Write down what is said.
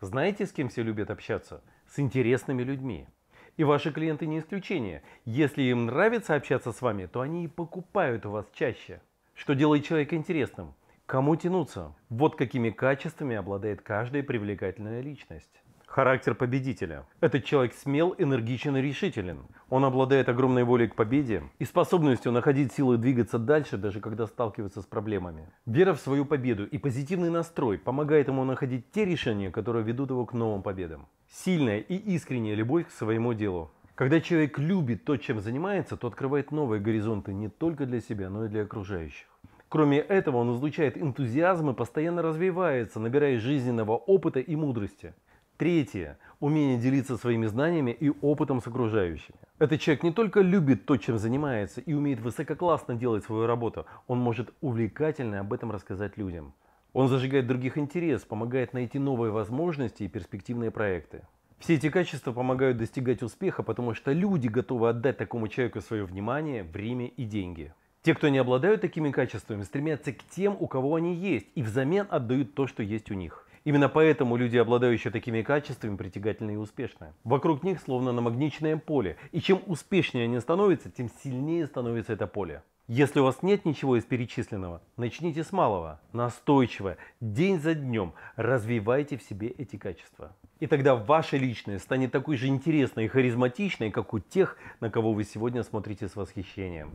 Знаете, с кем все любят общаться? С интересными людьми. И ваши клиенты не исключение. Если им нравится общаться с вами, то они и покупают у вас чаще. Что делает человека интересным? Кому тянуться? Вот какими качествами обладает каждая привлекательная личность характер победителя. Этот человек смел, энергичен и решителен. Он обладает огромной волей к победе и способностью находить силы двигаться дальше, даже когда сталкивается с проблемами. Вера в свою победу и позитивный настрой помогает ему находить те решения, которые ведут его к новым победам. Сильная и искренняя любовь к своему делу. Когда человек любит то, чем занимается, то открывает новые горизонты не только для себя, но и для окружающих. Кроме этого, он излучает энтузиазм и постоянно развивается, набирая жизненного опыта и мудрости. Третье умение делиться своими знаниями и опытом с окружающими. Этот человек не только любит то, чем занимается, и умеет высококлассно делать свою работу, он может увлекательно об этом рассказать людям. Он зажигает других интерес, помогает найти новые возможности и перспективные проекты. Все эти качества помогают достигать успеха, потому что люди готовы отдать такому человеку свое внимание, время и деньги. Те, кто не обладают такими качествами, стремятся к тем, у кого они есть, и взамен отдают то, что есть у них. Именно поэтому люди, обладающие такими качествами, притягательны и успешны. Вокруг них словно намагниченное поле. И чем успешнее они становятся, тем сильнее становится это поле. Если у вас нет ничего из перечисленного, начните с малого, настойчиво, день за днем развивайте в себе эти качества. И тогда ваша личность станет такой же интересной и харизматичной, как у тех, на кого вы сегодня смотрите с восхищением.